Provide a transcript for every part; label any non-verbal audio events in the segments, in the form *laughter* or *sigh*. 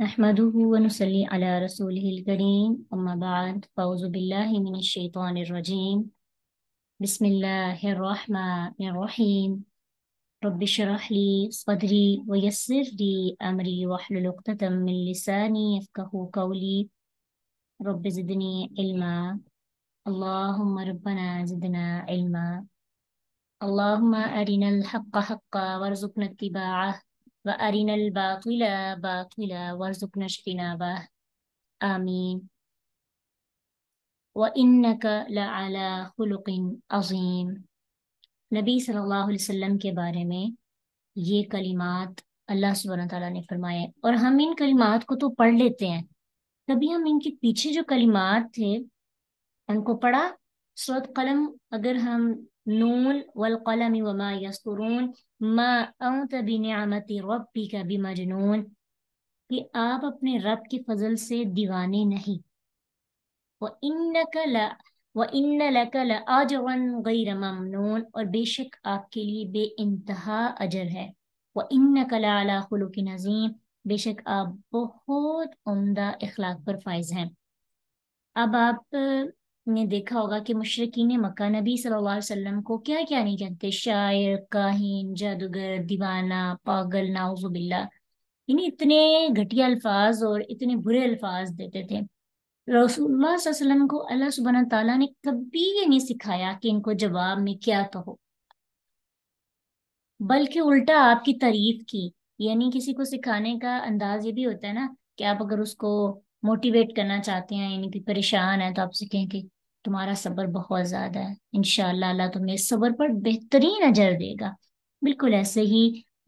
نحمده ونصلي على رسوله الكريم أما بعد فأعوذ بالله من الشيطان الرجيم بسم الله الرحمن الرحيم رب اشرح لي صدري ويسر لي أمري واحلل عقدة من لساني يفقهوا قولي رب زدني علما اللهم ربنا زدنا علما اللهم أرنا الحق حقا وارزقنا اتباعه व अरिनल बाकिला बाकिला वर्जुकना शकिनाबा आमीन व इन्नक लअला खुलुकिन अजीम नबी सल्लल्लाहु अलैहि वसल्लम के बारे में ये कलिमात अल्लाह सुबहान ताला ने फरमाए और हम इन कलिमात को तो पढ़ लेते हैं तभी हम इनके पीछे जो कलिमात थे उनको पढ़ा صاد قلم درهم نون والقلم وما يسطرون ما أنت بنعمت ربك بمجنون कि आप अपने रब के फजल से दीवाने नहीं व इन कला व इन लकल आजवन गैर ममनून और बेशक आपके लिए बे इंतहा अजर है व इन कला अला खलुक नज़ीम बेशक आप बहुत उम्दा अखलाक पर फायज हैं अब आप ने देखा होगा कि मुशरकिन मक्का नबी सल्लल्लाहु अलैहि वसल्लम को क्या क्या नहीं कहते शायर काहिन जादूगर दीवाना पागल नाउजुबिल्ला इन्हें इतने घटिया अल्फाज और इतने बुरे अल्फाज देते थे रसूलुल्लाह वसल्लम को अल्लाह सुबह तआला ने कभी ये नहीं सिखाया कि इनको जवाब में क्या कहो बल्कि उल्टा आपकी तारीफ की यानी किसी को सिखाने का अंदाज ये भी होता है ना कि आप अगर उसको मोटिवेट करना चाहते हैं यानी कि परेशान है तो आपसे कहें कि तुम्हारा सब्र बहुत ज्यादा है इनशाला अल्लाह तुम्हें सब्र पर बेहतरीन अजर देगा बिल्कुल ऐसे ही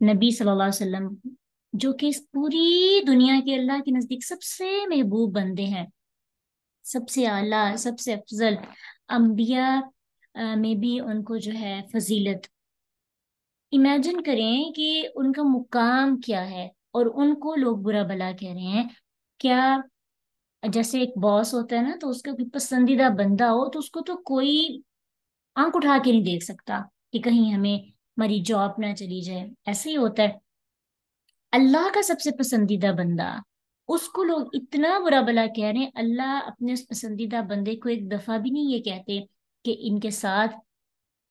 नबी सल्लल्लाहु अलैहि वसल्लम जो कि इस पूरी दुनिया के अल्लाह के नज़दीक सबसे महबूब बंदे हैं सबसे आला सबसे अफजल अम्बिया में भी उनको जो है फजीलत इमेजिन करें कि उनका मुकाम क्या है और उनको लोग बुरा भला कह रहे हैं क्या जैसे एक बॉस होता है ना तो उसका कोई पसंदीदा बंदा हो तो उसको तो कोई आंख उठा के नहीं देख सकता कि कहीं हमें हमारी जॉब ना चली जाए ऐसे ही होता है अल्लाह का सबसे पसंदीदा बंदा उसको लोग इतना बुरा भला कह रहे हैं अल्लाह अपने उस पसंदीदा बंदे को एक दफा भी नहीं ये कहते कि इनके साथ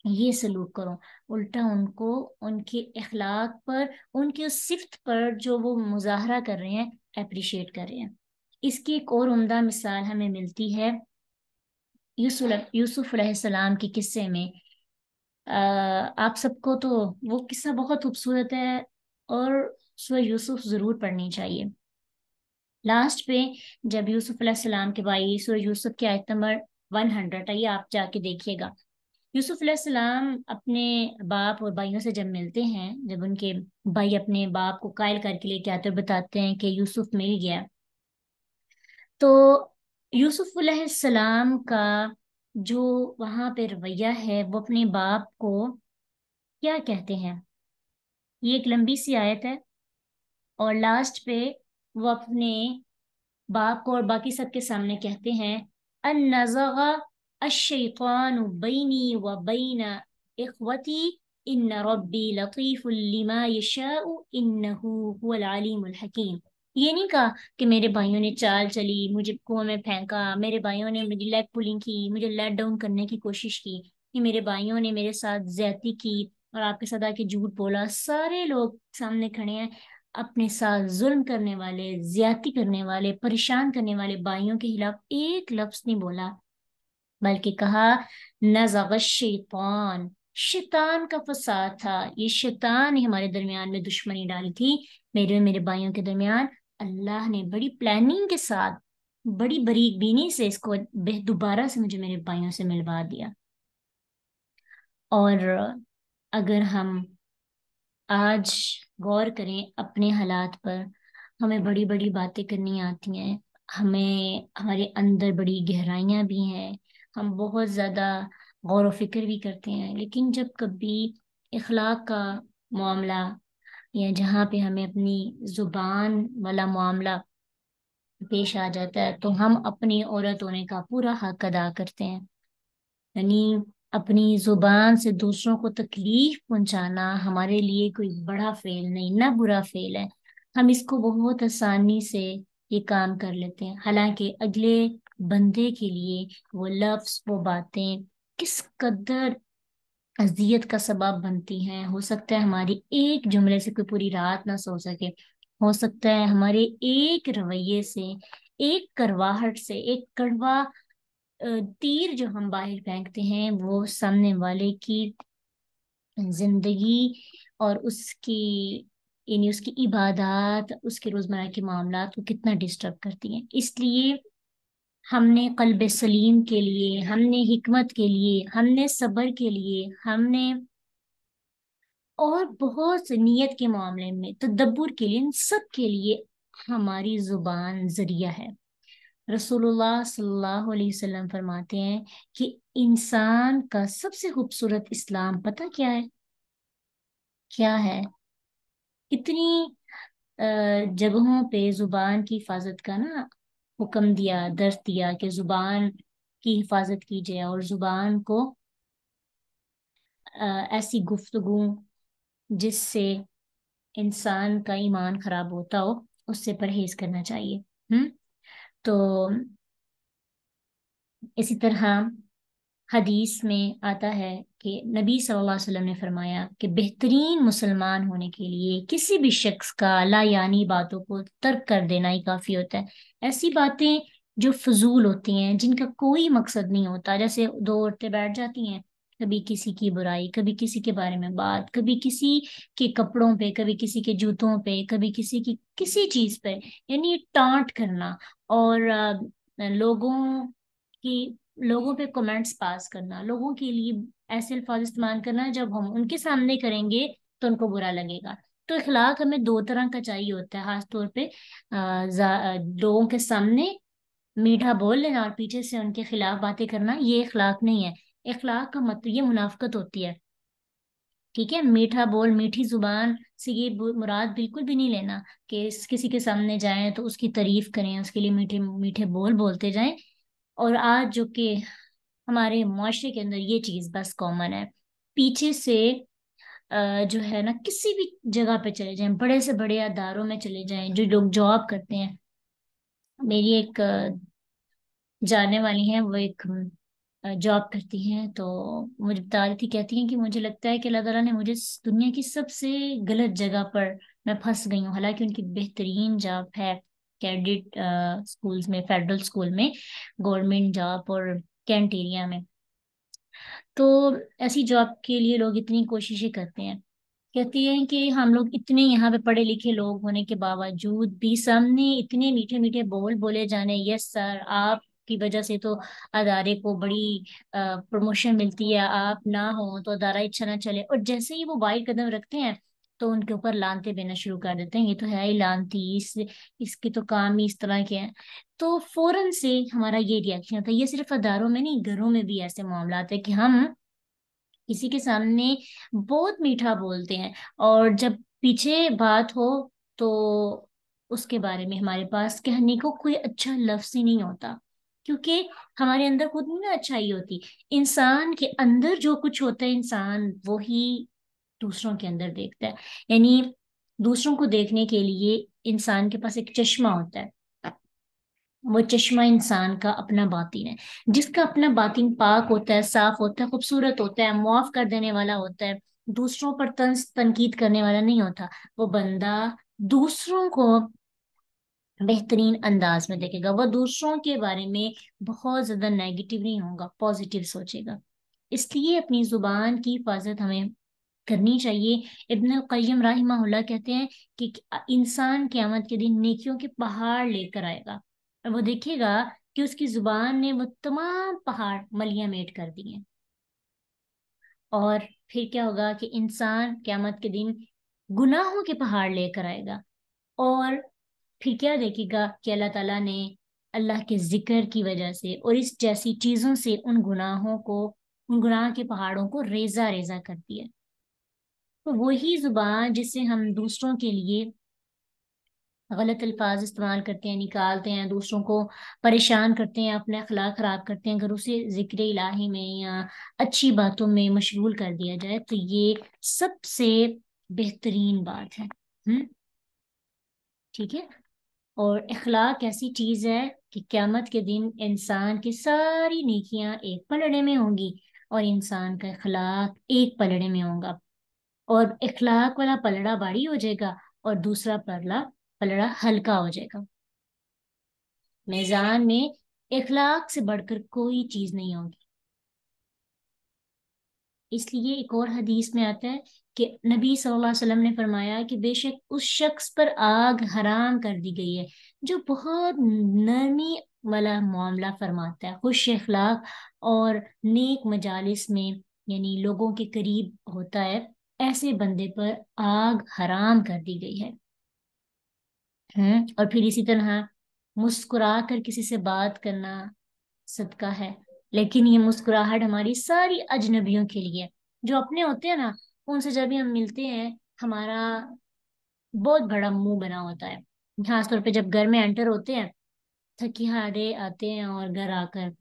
ये सलूक करो उल्टा उनको उनके अखलाक पर उनकी उस सिफत पर जो वो मुजाहरा कर रहे हैं अप्रिशिएट कर रहे हैं इसकी एक और उम्दा मिसाल हमें मिलती है यूसुफ सलाम के किस्से में अः आप सबको तो वो किस्सा बहुत खूबसूरत है और सूर्य यूसुफ ज़रूर पढ़नी चाहिए लास्ट पे जब यूसुफ अलैहिस्सलाम के भाई सूर्य यूसुफ की आयत नंबर वन हंड्रेड है ये आप जाके देखिएगा यूसुफ अलैहिस्सलाम अपने बाप और भाइयों से जब मिलते हैं जब उनके भाई अपने बाप को कायल करके लेके आते और बताते हैं कि यूसुफ मिल गया तो यूसुफ़लाम का जो वहाँ पे रवैया है वो अपने बाप को क्या कहते हैं ये एक लंबी सी आयत है और लास्ट पे वो अपने बाप को और बाकी सब के सामने कहते हैं अन नज़ा अशैतान बैनी व बैन इन यशा इन्नहु हुवल अलीमुल हकीम ये नहीं कहा कि मेरे भाइयों ने चाल चली मुझे कुएं में फेंका मेरे भाइयों ने मुझे लेग पुलिंग की मुझे लेट डाउन करने की कोशिश की कि मेरे भाइयों ने मेरे साथ ज्यादा की और आपके साथ आके झूठ बोला सारे लोग सामने खड़े हैं अपने साथ जुल्म करने वाले ज्यादती करने वाले परेशान करने वाले भाइयों के खिलाफ एक लफ्ज नहीं बोला बल्कि कहा नजग शैतान शैतान का फसाद था ये शैतान ही हमारे दरमियान में दुश्मनी डाली थी मेरे और मेरे भाइयों के दरमियान अल्लाह ने बड़ी प्लानिंग के साथ बड़ी बरीक बीनी से इसको दोबारा से मुझे मेरे भाइयों से मिलवा दिया और अगर हम आज गौर करें अपने हालात पर हमें बड़ी बड़ी बातें करनी आती हैं हमें हमारे अंदर बड़ी गहराइयाँ भी हैं हम बहुत ज़्यादा गौर व फिक्र भी करते हैं लेकिन जब कभी इखलाक का मामला या जहाँ पे हमें अपनी ज़ुबान वाला मामला पेश आ जाता है तो हम अपनी औरत होने का पूरा हक अदा करते हैं यानी अपनी ज़ुबान से दूसरों को तकलीफ पहुंचाना हमारे लिए कोई बड़ा फेल नहीं ना बुरा फेल है हम इसको बहुत आसानी से ये काम कर लेते हैं हालांकि अगले बंदे के लिए वो लफ्स वो बातें किस कदर अजियत का सबब बनती हैं हो सकता है हमारी एक जुमले से कोई पूरी रात ना सो सके हो सकता है हमारे एक रवैये से एक करवाहट से एक कड़वा तीर जो हम बाहर फेंकते हैं वो सामने वाले की जिंदगी और उसकी यानी उसकी इबादत उसके रोज़मर्रा के मामला को कितना डिस्टर्ब करती हैं इसलिए हमने कल्ब सलीम के लिए हमने हमत के लिए हमने सब्र के लिए हमने और बहुत से नीयत के मामले में तदब्बर के लिए इन सब के लिए हमारी जुबान जरिया है रसोल्ला सल्लल्लाहु फरमाते हैं कि इंसान का सबसे खूबसूरत इस्लाम पता क्या है क्या है इतनी जगहों पे जुबान की हिफाजत का ना हुक्म दिया दर्श दिया कि ज़ुबान की हिफाजत की जाए और ज़ुबान को आ, ऐसी गुफ्तगु जिससे इंसान का ईमान खराब होता हो उससे परहेज करना चाहिए हम्म तो इसी तरह हदीस में आता है कि नबी सल्लल्लाहु अलैहि वसल्लम ने फरमाया कि बेहतरीन मुसलमान होने के लिए किसी भी शख्स का अला यानी बातों को तर्क कर देना ही काफ़ी होता है ऐसी बातें जो फजूल होती हैं जिनका कोई मकसद नहीं होता जैसे दो औरतें बैठ जाती हैं कभी किसी की बुराई कभी किसी के बारे में बात कभी किसी के कपड़ों पे कभी किसी के जूतों पे कभी किसी की किसी चीज़ पे यानी टांट करना और लोगों की लोगों पे कमेंट्स पास करना लोगों के लिए ऐसे अल्फाज इस्तेमाल करना जब हम उनके सामने करेंगे तो उनको बुरा लगेगा तो अखलाक हमें दो तरह का चाहिए होता है खास तौर पे लोगों के सामने मीठा बोल लेना और पीछे से उनके खिलाफ बातें करना ये इखलाक नहीं है अखलाक का मतलब ये मुनाफ्त होती है ठीक है मीठा बोल मीठी जुबान से ये मुराद बिल्कुल भी नहीं लेना कि किसी के सामने जाएं तो उसकी तारीफ करें उसके लिए मीठे मीठे बोल बोलते जाएं और आज जो कि हमारे माशरे के अंदर ये चीज़ बस कॉमन है पीछे से जो है ना किसी भी जगह पे चले जाएं बड़े से बड़े अदारों में चले जाएं जो लोग जॉब करते हैं मेरी एक जाने वाली है वो एक जॉब करती हैं तो मुझे बता रही थी कहती हैं कि मुझे लगता है कि अल्लाह ताला ने मुझे दुनिया की सबसे गलत जगह पर मैं फंस गई हूँ हालांकि उनकी बेहतरीन जॉब है कैडिट स्कूल्स में फेडरल स्कूल में गवर्नमेंट जॉब और कैंटेरिया में तो ऐसी जॉब के लिए लोग इतनी कोशिशें करते हैं कहती हैं कि हम लोग इतने यहाँ पे पढ़े लिखे लोग होने के बावजूद भी सामने इतने मीठे मीठे बोल बोले जाने यस सर आप की वजह से तो अदारे को बड़ी प्रमोशन मिलती है आप ना हो तो अदारा इच्छा ना चले और जैसे ही वो बाई कदम रखते हैं तो उनके ऊपर लानते देना शुरू कर देते हैं ये तो है ही लानती इस इसके तो काम ही इस तरह के हैं तो फौरन से हमारा ये रिएक्शन होता है ये सिर्फ अदारों में नहीं घरों में भी ऐसे मामला है कि हम किसी के सामने बहुत मीठा बोलते हैं और जब पीछे बात हो तो उसके बारे में हमारे पास कहने को कोई अच्छा लफ्ज ही नहीं होता क्योंकि हमारे अंदर खुद में अच्छाई होती इंसान के अंदर जो कुछ होता है इंसान वही दूसरों के अंदर देखता है यानी दूसरों को देखने के लिए इंसान के पास एक चश्मा होता है वो चश्मा इंसान का अपना बातिन है जिसका अपना बातिन पाक होता है साफ होता है खूबसूरत होता है मुआफ कर देने वाला होता है दूसरों पर तंस तनकीद करने वाला नहीं होता वो बंदा दूसरों को बेहतरीन अंदाज में देखेगा वह दूसरों के बारे में बहुत ज्यादा नेगेटिव नहीं होगा पॉजिटिव सोचेगा इसलिए अपनी जुबान की हिफाजत हमें करनी चाहिए इबन कय्यम रही कहते हैं कि इंसान क़्यामत के दिन नेकियों के पहाड़ लेकर आएगा और वो देखेगा कि उसकी जुबान ने वो तमाम पहाड़ मलिया मेट कर दिए और फिर क्या होगा कि इंसान क़्यामत के दिन गुनाहों के पहाड़ लेकर आएगा और फिर क्या देखेगा कि अल्लाह ताला ने अल्लाह के जिक्र की वजह से और इस जैसी चीज़ों से उन गुनाहों को उन गुनाह के पहाड़ों को रेजा रेजा कर दिया तो वही जुबान जिससे हम दूसरों के लिए गलत अल्फाज इस्तेमाल करते हैं निकालते हैं दूसरों को परेशान करते हैं अपने अखलाक ख़राब करते हैं अगर उसे ज़िक्र इलाही में या अच्छी बातों में मशगूल कर दिया जाए तो ये सबसे बेहतरीन बात है ठीक है और अखलाक ऐसी चीज़ है कि क़्यामत के दिन इंसान की सारी नेकियां एक पलड़े में होंगी और इंसान का अखलाक एक पलड़े में होगा और इखलाक वाला पलड़ा बाड़ी हो जाएगा और दूसरा पलड़ा पलड़ा हल्का हो जाएगा मैजान में इखलाक से बढ़कर कोई चीज नहीं होगी इसलिए एक और हदीस में आता है कि नबी सल्लल्लाहु अलैहि वसल्लम ने फरमाया कि बेशक उस शख्स पर आग हराम कर दी गई है जो बहुत नरमी वाला मामला फरमाता है खुश अखलाक और नेक मजालिस में यानी लोगों के करीब होता है ऐसे बंदे पर आग हराम कर दी गई है हम्म और फिर इसी तरह मुस्कुरा कर किसी से बात करना सदका है लेकिन ये मुस्कुराहट हमारी सारी अजनबियों के लिए जो अपने होते हैं ना उनसे जब भी हम मिलते हैं हमारा बहुत बड़ा मुंह बना होता है खासतौर पे जब घर में एंटर होते हैं थकी हारे आते हैं और घर आकर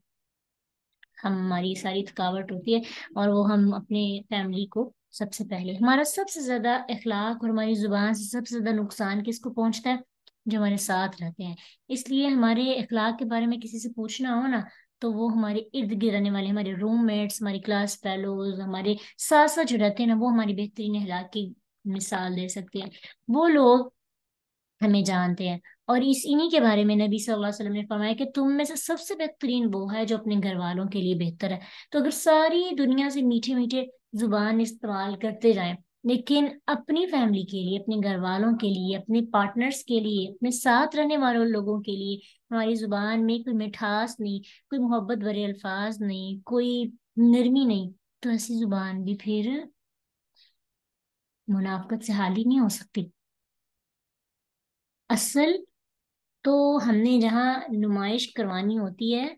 हमारी सारी थकावट होती है और वो हम अपने फैमिली को सबसे पहले हमारा सबसे ज्यादा अखलाक और हमारी जुबान से सबसे ज्यादा नुकसान किसको पहुंचता है जो हमारे साथ रहते हैं इसलिए हमारे अखलाक के बारे में किसी से पूछना हो ना तो वो हमारे इर्द गिर्द रहने वाले हमारे रूममेट्स हमारे क्लास फेलोज हमारे साथ साथ जो रहते हैं ना वो हमारी बेहतरीन अखलाक की मिसाल दे सकते हैं वो लोग हमें जानते हैं और इस इन्हीं के बारे में नबी सल्लल्लाहु अलैहि वसल्लम ने फरमाया कि तुम में से सबसे बेहतरीन वो है जो अपने घर वालों के लिए बेहतर है तो अगर सारी दुनिया से मीठे मीठे जुबान इस्तेमाल करते जाएं लेकिन अपनी फैमिली के लिए अपने घर वालों के लिए अपने पार्टनर्स के लिए अपने साथ रहने वालों लोगों के लिए हमारी जुबान में कोई मिठास नहीं कोई मोहब्बत भरे अल्फाज नहीं कोई नरमी नहीं तो ऐसी जुबान भी फिर मुनाफत से हाल ही नहीं हो सकती असल तो हमने जहाँ नुमाइश करवानी होती है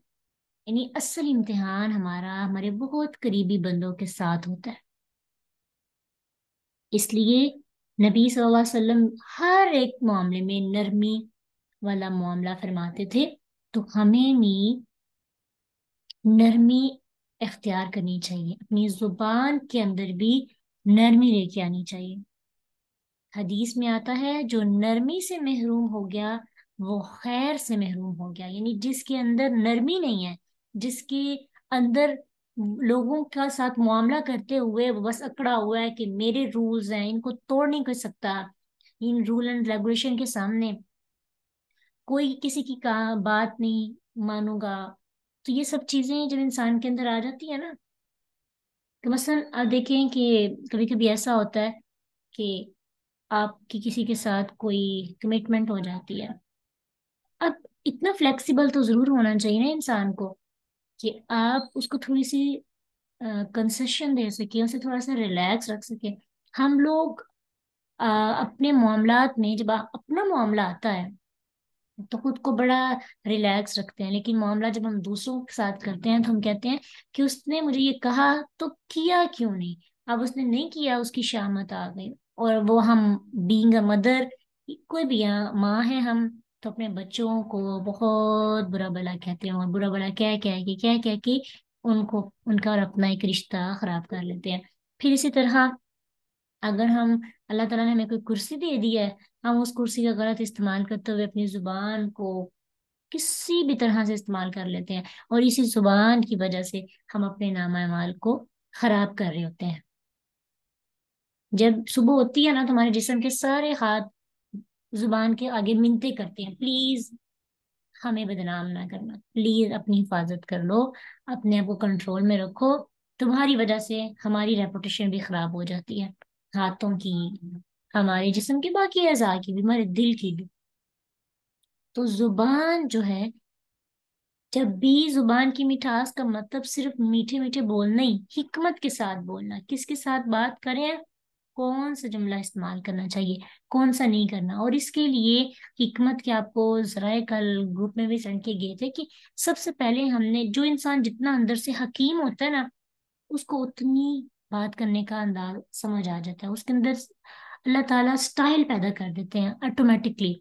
यानी असल इम्तिहान हमारा हमारे बहुत करीबी बंदों के साथ होता है इसलिए नबी सल्लल्लाहु अलैहि वसल्लम हर एक मामले में नरमी वाला मामला फरमाते थे तो हमें भी नरमी इख्तियार करनी चाहिए अपनी जुबान के अंदर भी नरमी लेके आनी चाहिए हदीस में आता है जो नरमी से महरूम हो गया वो खैर से महरूम हो गया यानी जिसके अंदर नरमी नहीं है जिसके अंदर लोगों का साथ मामला करते हुए बस अकड़ा हुआ है कि मेरे रूल्स हैं इनको तोड़ नहीं कर सकता इन रूल एंड रेगुलेशन के सामने कोई किसी की कहा बात नहीं मानूंगा तो ये सब चीजें जब इंसान के अंदर आ जाती है ना तो मसलन आप देखें कि कभी कभी ऐसा होता है कि आपकी किसी के साथ कोई कमिटमेंट हो जाती है अब इतना फ्लेक्सिबल तो जरूर होना चाहिए ना इंसान को कि आप उसको थोड़ी सी कंसेशन दे सके उसे थोड़ा सा रिलैक्स रख सके हम लोग आ, अपने मामला में जब अपना मामला आता है तो खुद को बड़ा रिलैक्स रखते हैं लेकिन मामला जब हम दूसरों के साथ करते हैं तो हम कहते हैं कि उसने मुझे ये कहा तो किया क्यों नहीं अब उसने नहीं किया उसकी शामत आ गई और वो हम बींग अ मदर कोई भी माँ है हम तो अपने बच्चों को बहुत बुरा भला कहते हैं और बुरा भला क्या क्या है कि क्या क्या कि उनको उनका और अपना एक रिश्ता ख़राब कर लेते हैं फिर इसी तरह अगर हम अल्लाह ताला ने हमें कोई कुर्सी दे दी है हम उस कुर्सी का गलत इस्तेमाल करते हुए अपनी ज़ुबान को किसी भी तरह से इस्तेमाल कर लेते हैं और इसी ज़ुबान की वजह से हम अपने माल को ख़राब कर रहे होते हैं जब सुबह होती है ना तो हमारे जिसम के सारे हाथ जुबान के आगे मिनते करते हैं प्लीज हमें बदनाम ना करना प्लीज अपनी हिफाजत कर लो अपने आप को कंट्रोल में रखो तुम्हारी वजह से हमारी रेपुटेशन भी खराब हो जाती है हाथों की हमारे जिसम के बाकी अजा की भी हमारे दिल की भी तो जुबान जो है जब भी जुबान की मिठास का मतलब सिर्फ मीठे मीठे बोलना ही हिकमत के साथ बोलना किसके साथ बात करें कौन सा जुमला इस्तेमाल करना चाहिए कौन सा नहीं करना और इसके लिए हमत के आपको जरा कल ग्रुप में भी सेंड किए गए थे कि सबसे पहले हमने जो इंसान जितना अंदर से हकीम होता है ना उसको उतनी बात करने का अंदाज समझ आ जाता है उसके अंदर अल्लाह ताला स्टाइल पैदा कर देते हैं ऑटोमेटिकली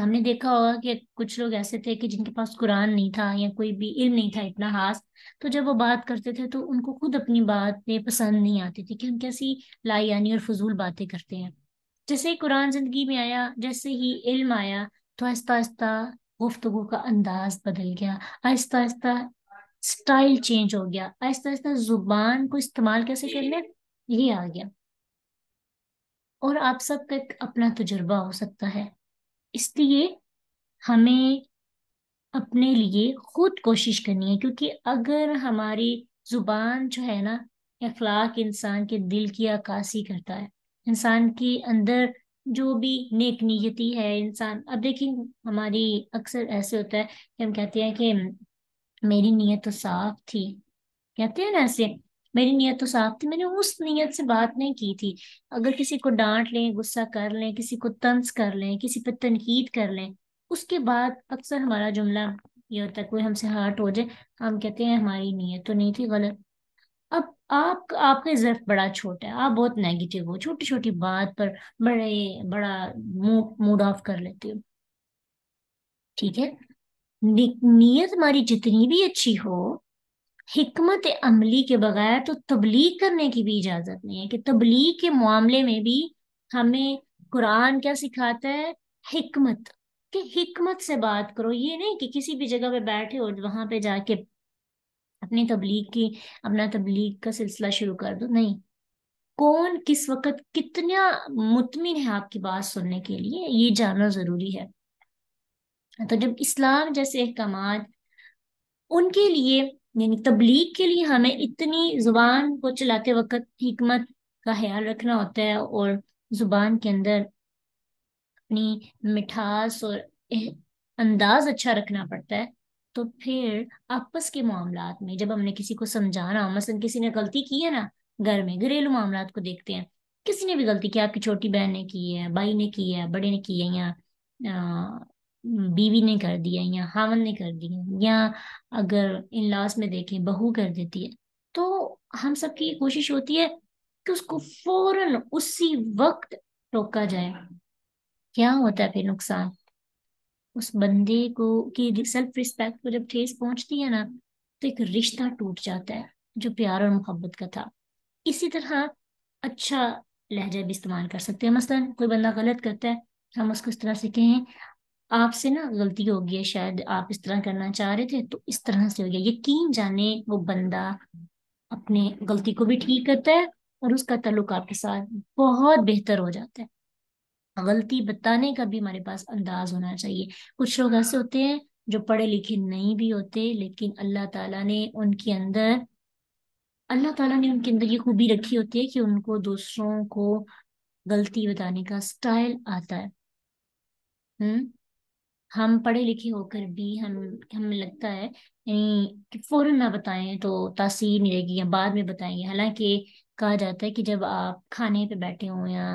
हमने देखा होगा कि कुछ लोग ऐसे थे कि जिनके पास कुरान नहीं था या कोई भी इल्म नहीं था इतना खास तो जब वो बात करते थे तो उनको खुद अपनी बातें पसंद नहीं आती थी कि हम कैसी लायानी और फजूल बातें करते हैं जैसे ही कुरान जिंदगी में आया जैसे ही इल्म आया तो आहिस्ता आहिस्ता गुफ्तगु का अंदाज बदल गया आहिस्ता आहिस्ता स्टाइल चेंज हो गया आहिस्ता आहिस्ता जुबान को इस्तेमाल कैसे करना ये आ गया और आप सबका एक अपना तजुर्बा हो सकता है इसलिए हमें अपने लिए खुद कोशिश करनी है क्योंकि अगर हमारी जुबान जो है ना अखलाक इंसान के दिल की अक्सी करता है इंसान के अंदर जो भी नेक नीयती है इंसान अब देखिए हमारी अक्सर ऐसे होता है कि हम कहते हैं कि मेरी नीयत तो साफ थी कहते हैं ना ऐसे मेरी नीयत तो साफ थी मैंने उस नीयत से बात नहीं की थी अगर किसी को डांट लें गुस्सा कर लें किसी को तंज कर लें किसी पर तनकीद कर लें उसके बाद अक्सर हमारा जुमला ये होता है कोई हमसे हार्ट हो जाए हम कहते हैं हमारी नीयत तो नहीं थी गलत अब आप आपका जर्फ बड़ा छोटा है आप बहुत नेगेटिव हो छोटी छोटी बात पर बड़े बड़ा मूड ऑफ कर लेते हो ठीक है नीयत हमारी जितनी भी अच्छी हो हमत अमली के बगैर तो तबलीग करने की भी इजाज़त नहीं है कि तबलीग के मामले में भी हमें कुरान क्या सिखाता है हमत कि हमत से बात करो ये नहीं कि किसी भी जगह पे बैठे और वहां पे जाके अपनी तबलीग की अपना तबलीग का सिलसिला शुरू कर दो नहीं कौन किस वक्त कितना मुतमिन है आपकी बात सुनने के लिए ये जानना ज़रूरी है तो जब इस्लाम जैसे अहकाम उनके लिए यानी तबलीग के लिए हमें इतनी जुबान को चलाते वक्त हमत का ख्याल रखना होता है और जुबान के अंदर अपनी मिठास और अंदाज अच्छा रखना पड़ता है तो फिर आपस के मामला में जब हमने किसी को समझाना मसलन किसी ने गलती की है ना घर में घरेलू मामला को देखते हैं किसी ने भी गलती की आपकी छोटी बहन ने की है भाई ने की है बड़े ने की है या बीवी ने कर दिया या हावन ने कर दिया या अगर इन लॉस में देखें बहू कर देती है तो हम सबकी कोशिश होती है कि उसको फौरन उसी वक्त रोका जाए क्या होता है फिर नुकसान उस बंदे को कि सेल्फ रिस्पेक्ट को जब ठेस पहुंचती है ना तो एक रिश्ता टूट जाता है जो प्यार और मोहब्बत का था इसी तरह अच्छा लहजा भी इस्तेमाल कर सकते हैं मसलन कोई बंदा गलत करता है हम उसको इस तरह से कहें आपसे ना गलती हो गई है शायद आप इस तरह करना चाह रहे थे तो इस तरह से हो गया यकीन जाने वो बंदा अपने गलती को भी ठीक करता है और उसका तल्लुक आपके साथ बहुत बेहतर हो जाता है गलती बताने का भी हमारे पास अंदाज होना चाहिए कुछ लोग ऐसे होते हैं जो पढ़े लिखे नहीं भी होते लेकिन अल्लाह ताला ने उनके अंदर अल्लाह ताला ने उनके अंदर ये खूबी रखी होती है कि उनको दूसरों को गलती बताने का स्टाइल आता है हम्म हम पढ़े लिखे होकर भी हम हमें लगता है कि फौरन ना बताएं तो तासीर नहीं रहेगी या बाद में बताएंगे हालांकि कहा जाता है कि जब आप खाने पे बैठे हो या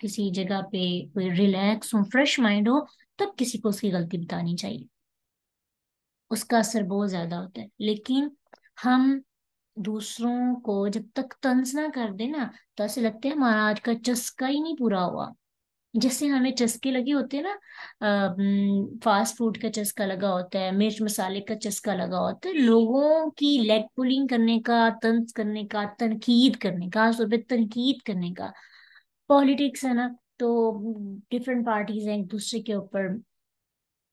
किसी जगह पे कोई रिलैक्स हो फ्रेश माइंड हो तब किसी को उसकी गलती बतानी चाहिए उसका असर बहुत ज्यादा होता है लेकिन हम दूसरों को जब तक तंज ना कर देना तो ऐसे लगते हैं हमारा आज का चस्का ही नहीं पूरा हुआ जैसे हमें चस्के लगे होते हैं ना फास्ट फूड का चस्का लगा होता है मिर्च मसाले का चस्का लगा होता है लोगों की लेग पुलिंग करने का तंज करने का तनकीद करने का खासतौर पर तनकीद करने का पॉलिटिक्स है ना तो डिफरेंट पार्टीज हैं एक दूसरे के ऊपर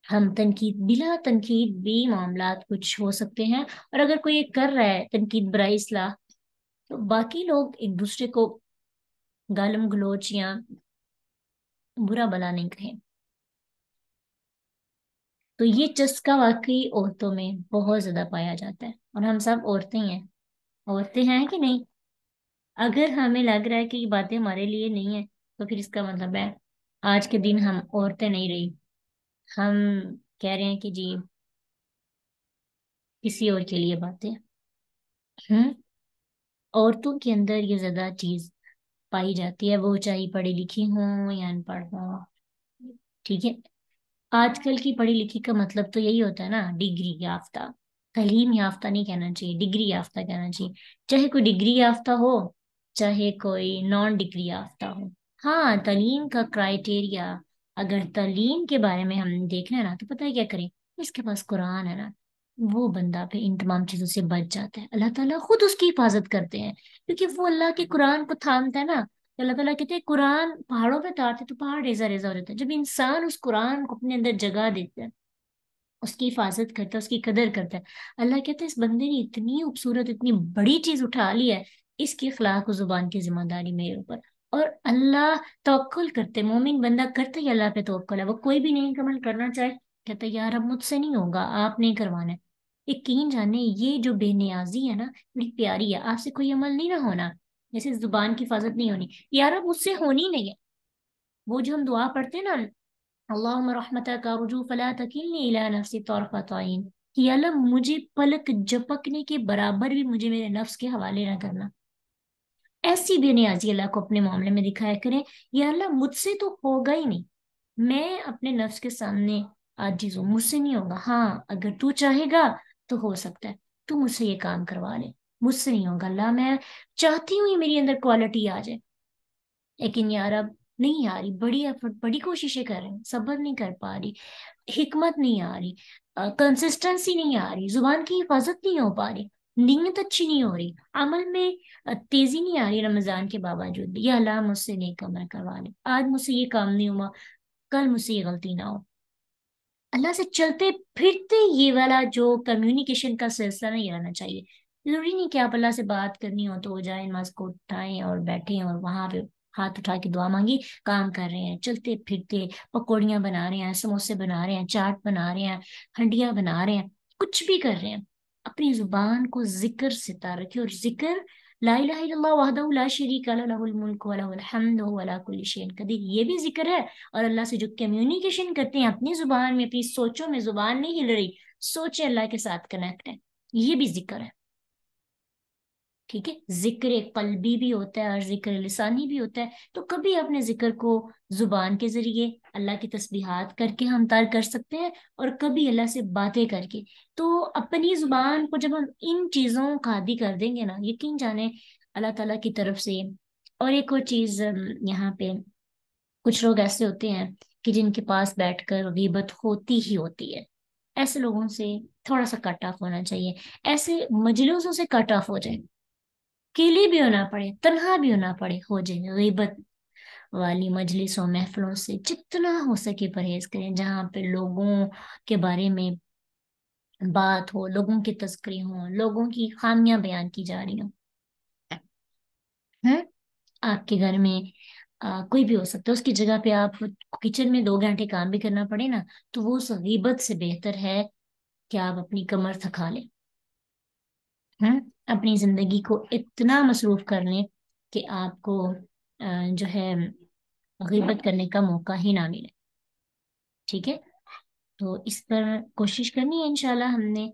हम तनकीद बिला तनकीद भी मामला कुछ हो सकते हैं और अगर कोई ये कर रहा है तनकीद बरा इसलाह तो बाकी लोग एक दूसरे को गालम गलोच या बुरा भला नहीं कहे तो ये चस्का वाकई औरतों में बहुत ज्यादा पाया जाता है और हम सब औरतें हैं औरतें हैं कि नहीं अगर हमें लग रहा है कि ये बातें हमारे लिए नहीं है तो फिर इसका मतलब है आज के दिन हम औरतें नहीं रही हम कह रहे हैं कि जी किसी और के लिए बातें हम्म औरतों के अंदर ये ज्यादा चीज पाई जाती है वो चाहे पढ़ी लिखी हो या अनपढ़ हो ठीक है आजकल की पढ़ी लिखी का मतलब तो यही होता है ना डिग्री याफ्ता तलीम याफ्ता नहीं कहना चाहिए डिग्री याफ्ता कहना चाहिए चाहे कोई डिग्री याफ्ता हो चाहे कोई नॉन डिग्री याफ्ता हो हाँ तलीम का क्राइटेरिया अगर तलीम के बारे में हम देखना है ना तो पता है क्या करें इसके पास कुरान है ना वो बंदा फिर इन तमाम चीज़ों से बच जाता है अल्लाह ताला खुद उसकी हिफाजत करते हैं क्योंकि वो अल्लाह के कुरान को थामता है ना तो अल्लाह ताला कहते हैं कुरान पहाड़ों पे उतारते तो पहाड़ रेजा रेजा हो जाता है जब इंसान उस कुरान को अपने अंदर जगह देता है उसकी हिफाजत करता है उसकी कदर करता है अल्लाह कहते हैं इस बंदे ने इतनी खूबसूरत इतनी बड़ी चीज़ उठा ली है इसकी अखलाक और ज़ुबान की जिम्मेदारी मेरे ऊपर और अल्लाह तोल करते मोमिन बंदा करते ही अल्लाह पे तोल है वो कोई भी नहीं कमल करना चाहे कहते यार अब मुझसे नहीं होगा आपने करवाना है यकीन जाने ये जो बेनियाजी है ना बड़ी प्यारी है आपसे कोई अमल नहीं ना होना जैसे जुबान की हिफाजत नहीं होनी यार अब उससे होनी नहीं है वो जो हम दुआ पढ़ते हैं ना अल्लाह रहमत का रुजू फला तकिलनी इला नफसी तौरफा तोइन कि अल्लाह मुझे पलक झपकने के बराबर भी मुझे मेरे नफ्स के हवाले ना करना ऐसी बेनियाजी अल्लाह को अपने मामले में दिखाया करें या अल्लाह मुझसे तो होगा ही नहीं मैं अपने नफ्स के सामने आजिज हूँ मुझसे नहीं होगा हाँ अगर तू चाहेगा तो हो सकता है तू मुझसे ये काम करवा ले मुझसे नहीं होगा अल्लाह मैं चाहती हूँ ये मेरी अंदर क्वालिटी आ जाए लेकिन यार अब नहीं आ रही बड़ी एफर्ट बड़ी कोशिशें कर रहे हैं सब्र नहीं कर पा रही हिकमत नहीं आ रही कंसिस्टेंसी नहीं आ रही जुबान की हिफाजत नहीं हो पा रही नीयत अच्छी नहीं हो रही अमल में तेजी नहीं आ रही रमजान के बावजूद भी यह अल्लाह मुझसे नहीं कमर करवा ले आज मुझसे ये काम नहीं हुआ कल मुझसे ये गलती ना हो अल्लाह से चलते फिरते ये वाला जो कम्युनिकेशन का सिलसिला नहीं रहना चाहिए जरूरी नहीं कि आप अल्लाह से बात करनी हो तो वो जाए नमाज को उठाएं और बैठें और वहां पे हाथ उठा के दुआ मांगी काम कर रहे हैं चलते फिरते पकौड़ियां बना रहे हैं समोसे बना रहे हैं चाट बना रहे हैं हंडिया बना रहे हैं कुछ भी कर रहे हैं अपनी जुबान को जिक्र से तार और जिक्र ला वाहदा ला शरीक मुल्क वला कुल शेन कदीर ये भी जिक्र है और अल्लाह से जो कम्युनिकेशन करते हैं अपनी जुबान में अपनी सोचों में जुबान नहीं हिल रही सोचे अल्लाह के साथ कनेक्ट है ये भी जिक्र है ठीक है जिक्र कल्बी भी होता है और जिक्र लसानी भी होता है तो कभी अपने जिक्र को जुबान के जरिए अल्लाह की तस्बीहात करके हम तार कर सकते हैं और कभी अल्लाह से बातें करके तो अपनी जुबान को जब हम इन चीज़ों का आदि कर देंगे ना यकीन जाने अल्लाह ताला की तरफ से और एक और चीज़ यहाँ पे कुछ लोग ऐसे होते हैं कि जिनके पास बैठ कर होती ही होती है ऐसे लोगों से थोड़ा सा कट ऑफ होना चाहिए ऐसे मजलूसों से कट ऑफ हो जाएंगे अकेले भी होना पड़े तनहा भी होना पड़े हो जाए गिबत वाली मजलिसों महफलों से जितना हो सके परहेज करें जहाँ पे लोगों के बारे में बात हो लोगों की तस्करी हो लोगों की खामियां बयान की जा रही हो है आपके घर में आ, कोई भी हो सकता है उसकी जगह पे आप किचन में दो घंटे काम भी करना पड़े ना तो वो गीबत से बेहतर है कि आप अपनी कमर थका लें हम्म अपनी जिंदगी को इतना मसरूफ कर लें कि आपको जो है गिबत करने का मौका ही ना मिले ठीक है तो इस पर कोशिश करनी है इनशाला हमने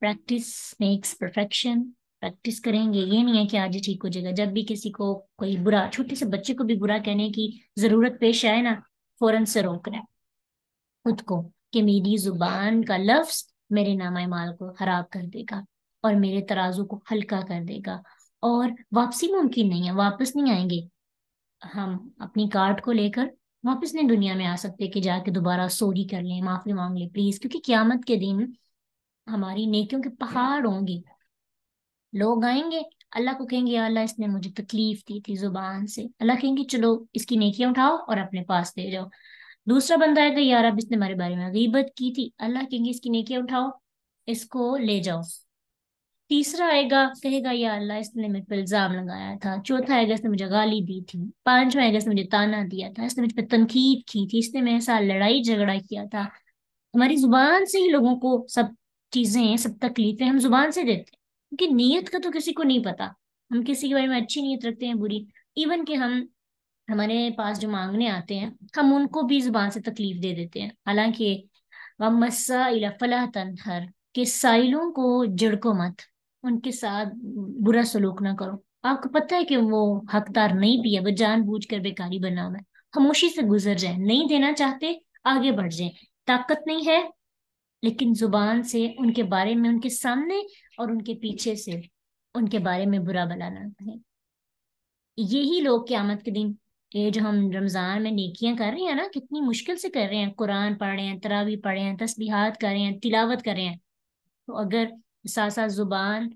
प्रैक्टिस मेक्स परफेक्शन प्रैक्टिस करेंगे ये नहीं है कि आज ठीक हो जाएगा जब भी किसी को कोई बुरा छोटे से बच्चे को भी बुरा कहने की जरूरत पेश आए ना फौरन से रोक रहे खुद को कि मेरी जुबान का लफ्ज मेरे नामा माल को खराब कर देगा और मेरे तराजू को हल्का कर देगा और वापसी मुमकिन नहीं है वापस नहीं आएंगे हम अपनी कार्ड को लेकर वापस नहीं दुनिया में आ सकते कि जाके दोबारा सोरी कर लें माफी मांग लें प्लीज क्योंकि क्यामत के दिन हमारी नेकियों के पहाड़ होंगे लोग आएंगे अल्लाह को कहेंगे अल्लाह इसने मुझे तकलीफ दी थी जुबान से अल्लाह कहेंगे चलो इसकी नेकियां उठाओ और अपने पास दे जाओ दूसरा बंदा आएगा यार अब इसने हमारे बारे में गीबत की थी अल्लाह कहेंगे इसकी नेकियां उठाओ इसको ले जाओ तीसरा आएगा कहेगा या अल्लाह इसने मेरे पर इल्ज़ाम लगाया था चौथा आएगा इसने मुझे गाली दी थी पांचवा आएगा इसने मुझे ताना दिया था इसने मुझ पर तनकीद की थी इसने मेरे साथ लड़ाई झगड़ा किया था हमारी जुबान से ही लोगों को सब चीज़ें सब तकलीफें हम जुबान से देते हैं क्योंकि नीयत का तो किसी को नहीं पता हम किसी के बारे में अच्छी नीयत रखते हैं बुरी इवन के हम हमारे पास जो मांगने आते हैं हम उनको भी जुबान से तकलीफ दे देते हैं हालांकि वमसा इला फलाह हर के साइलों को जड़को मत उनके साथ बुरा सलूक ना करो आपको पता है कि वो हकदार नहीं भी है वो बूझ कर बेकारी बना हुआ है खामोशी से गुजर जाए नहीं देना चाहते आगे बढ़ जाए ताकत नहीं है लेकिन जुबान से उनके बारे में उनके सामने और उनके पीछे से उनके बारे में बुरा बनाना है यही लोग क्यामत के दिन ये जो हम रमज़ान में नेकियां कर रहे हैं ना कितनी मुश्किल से कर रहे हैं कुरान पढ़ रहे हैं तरावी पढ़ रहे हैं तस्बीहात कर रहे हैं तिलावत कर रहे हैं तो अगर साथ साथ ज़ुबान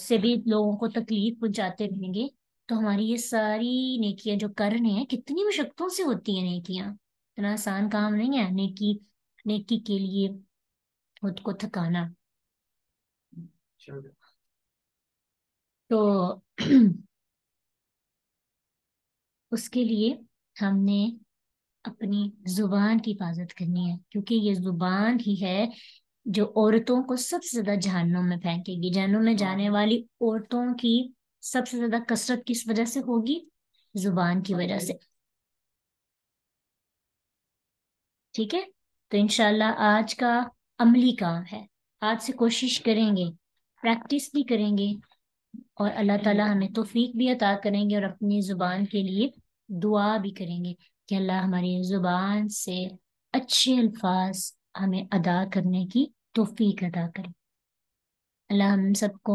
से भी लोगों को तकलीफ पहुंचाते रहेंगे तो हमारी ये सारी नेकियां जो कर रहे हैं कितनी मशक्क़तों से होती है नेकियां इतना आसान काम नहीं है नेकी नेकी के लिए खुद को थकाना तो *clears throat* उसके लिए हमने अपनी जुबान की हिफाजत करनी है क्योंकि ये जुबान ही है जो औरतों को सबसे ज्यादा जहनों में फेंकेगी जहनों में जाने हाँ। वाली औरतों की सबसे ज्यादा कसरत किस वजह से होगी जुबान की वजह से ठीक है तो इनशाला आज का अमली काम है आज से कोशिश करेंगे प्रैक्टिस भी करेंगे और अल्लाह हम्म। ताला हमें तोफीक भी अता करेंगे और अपनी ज़ुबान के लिए दुआ भी करेंगे कि अल्लाह हमारी ज़ुबान से अच्छे अल्फाज हमें अदा करने की तोफीक अदा करें अल्लाह हम सबको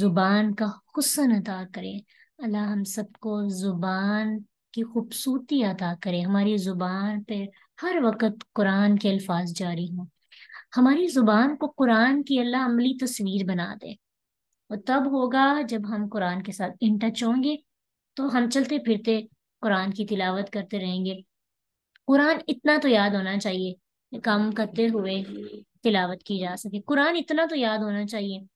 ज़ुबान का हुसन अदा करें अल्लाह हम सबको ज़ुबान की खूबसूरती अदा करे हमारी ज़ुबान पे हर वक्त कुरान के अल्फाज जारी हों हमारी ज़ुबान को कुरान की अल्लाह अमली तस्वीर बना दे और तब होगा जब हम कुरान के साथ इन टच होंगे तो हम चलते फिरते कुरान की तिलावत करते रहेंगे कुरान इतना तो याद होना चाहिए काम करते हुए तिलावत की जा सके कुरान इतना तो याद होना चाहिए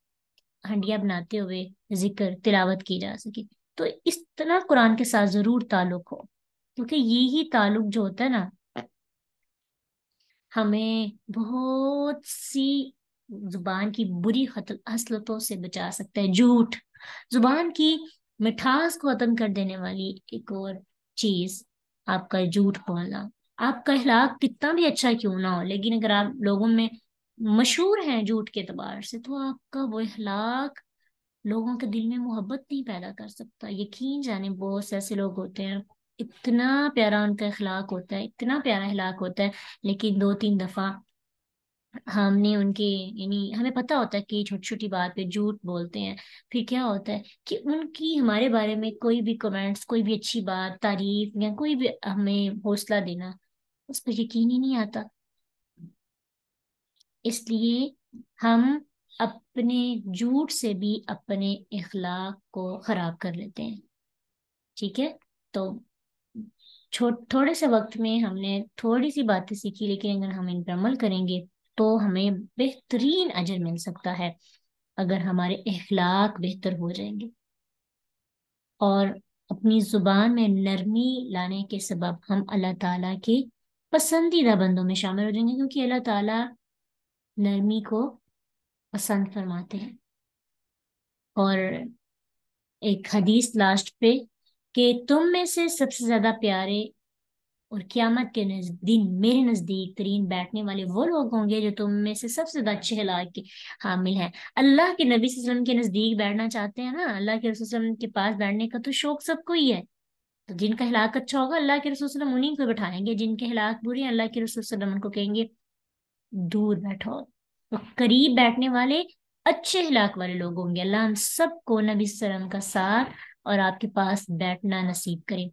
हंडिया बनाते हुए जिक्र तिलावत की जा सके तो इस तरह कुरान के साथ जरूर ताल्लुक हो क्योंकि यही ताल्लुक जो होता है ना हमें बहुत सी जुबान की बुरी हसलतों से बचा सकता है झूठ जुबान की मिठास को खत्म कर देने वाली एक और चीज आपका झूठ बोलना आपका इलाक कितना भी अच्छा क्यों ना हो लेकिन अगर आप लोगों में मशहूर हैं झूठ के अतबार से तो आपका वो इलाक लोगों के दिल में मोहब्बत नहीं पैदा कर सकता यकीन जाने बहुत से ऐसे लोग होते हैं इतना प्यारा उनका अखलाक होता है इतना प्यारा अखलाक होता है लेकिन दो तीन दफा हमने उनके यानी हमें पता होता है कि छोटी छोटी बात पे झूठ बोलते हैं फिर क्या होता है कि उनकी हमारे बारे में कोई भी कमेंट्स कोई भी अच्छी बात तारीफ या कोई भी हमें हौसला देना उस पर यकीन ही नहीं आता इसलिए हम अपने झूठ से भी अपने इखलाक को खराब कर लेते हैं ठीक है तो छो, थोड़े से वक्त में हमने थोड़ी सी बातें सीखी लेकिन अगर हम इन पर अमल करेंगे तो हमें बेहतरीन अजर मिल सकता है अगर हमारे अखलाक बेहतर हो जाएंगे और अपनी ज़ुबान में नरमी लाने के सबब हम अल्लाह ताला के पसंदीदा बंदों में शामिल हो जाएंगे क्योंकि अल्लाह ताला नरमी को पसंद फरमाते हैं और एक हदीस लास्ट पे कि तुम में से सबसे ज्यादा प्यारे और क्यामत के नजदीक मेरे नज़दीक तरीन बैठने वाले वो लोग होंगे जो तुम में से सबसे ज़्यादा अच्छे हलाक के हामिल हैं अल्लाह के नबी वसल्लम के नज़दीक बैठना चाहते हैं ना अल्लाह के वसल्लम के पास बैठने का तो शौक सबको ही है तो जिनका हिलाक अच्छा होगा अल्लाह के रसूल उन्हीं को बैठाएंगे जिनके हिलाक बुरे अल्लाह के रसूल उनको कहेंगे दूर बैठो तो करीब बैठने वाले अच्छे हिलाक वाले लोग होंगे अल्लाह हम सबको नबी सलम का साथ और आपके पास बैठना नसीब करे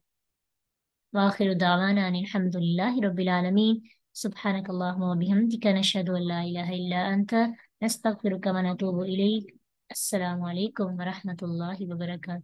वाखिर दावाना अलहमदिल्ला रबीआलमीन सुबहानक अल्लाहमदिका नशद अल्लाह नस्तफ़िर कमन तो वरहमल वर्का